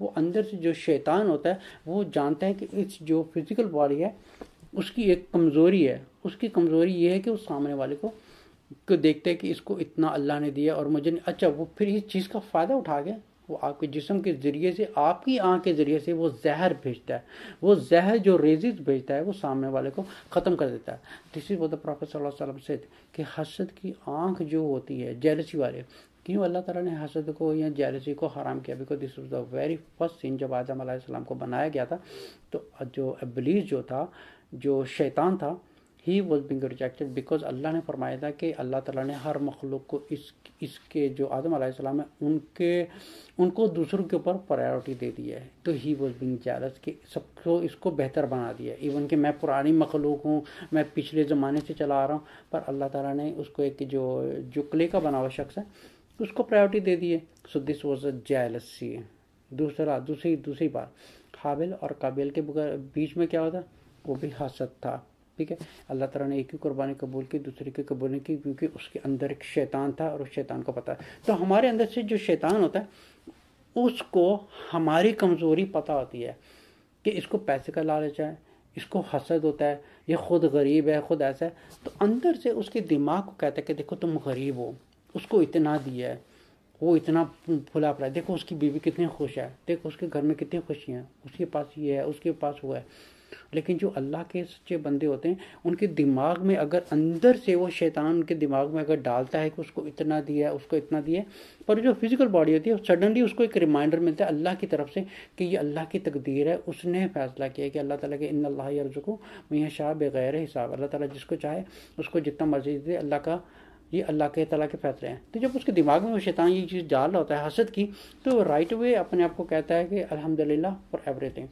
वो अंदर से जो शैतान होता है वो जानता है कि इस जो फिज़िकल बॉडी है उसकी एक कमज़ोरी है उसकी कमज़ोरी ये है कि उस सामने वाले को को देखते हैं कि इसको इतना अल्लाह ने दिया और मुझे अच्छा वो फिर इस चीज़ का फ़ायदा उठा के वो आपके जिसम के ज़रिए से आपकी आँख के ज़रिए से वो जहर भेजता है वो जहर जो रेजिज भेजता है वो सामने वाले को ख़त्म कर देता है दिस इज़ वो द प्रोफेसर सल्लल्लाहु से कि हसद की आँख जो होती है जेलसी वाले क्यों अल्लाह ताला ने हसद को या जैलसी को हराम किया because this was the very first scene जब आजम आसमाम को बनाया गया था तो जो अबलीस जो था जो शैतान था he was being rejected because Allah ने फरमाया था कि अल्लाह ताला ने हर मखलूक को इस इसके जो आदम आसमाम है उनके उनको दूसरों के ऊपर प्रायोरिटी दे दी है तो ही वॉज बिंग जैलस कि सबको इसको बेहतर बना दिया इवन कि मैं पुरानी मखलूक हूँ मैं पिछले ज़माने से चला आ रहा हूँ पर अल्लाह ताला ने उसको एक जो जो क्ले का बना हुआ शख्स है उसको प्रायोरिटी दे दिए so this was a jealousy दूसरा दूसरी दूसरी बार हाबिल और काबिल के बीच में क्या होता वो भी हसद था ठीक है अल्लाह तला ने एक ही कुर्बानी कबूल की दूसरे की कबूल नहीं की क्योंकि उसके अंदर एक शैतान था और उस शैतान को पता है तो हमारे अंदर से जो शैतान होता है उसको हमारी कमज़ोरी पता होती है कि इसको पैसे का लालच है इसको हसद होता है ये खुद गरीब है खुद ऐसा है तो अंदर से उसके दिमाग को कहता है कि देखो तुम गरीब हो उसको इतना दिया है वो इतना फुला पड़ा है देखो उसकी बीवी कितनी खुश है देखो उसके घर में कितनी खुशी उसके पास ये है उसके पास वो है लेकिन जो अल्लाह के सच्चे बंदे होते हैं उनके दिमाग में अगर अंदर से वो शैतान उनके दिमाग में अगर डालता है कि उसको इतना दिया है उसको इतना दिया है पर जो फिज़िकल बॉडी होती है सडनली उसको एक रिमाइंडर मिलता है अल्लाह की तरफ से कि ये अल्लाह की तकदीर है उसने फैसला किया कि अल्लाह ताला के इन अल्लाह अर्ज को मियाँ शाह बगैर हिसाब अल्लाह ताला जिसको चाहे उसको जितना मर्जी दे अल्लाह का ये अल्लाह के तला के फैसले हैं तो जब उसके दिमाग में वो शैतान ये चीज़ डाल होता है हसद की तो राइट वे अपने आप को कहता है कि अलहमदिल्ला फॉर एवरीथिंग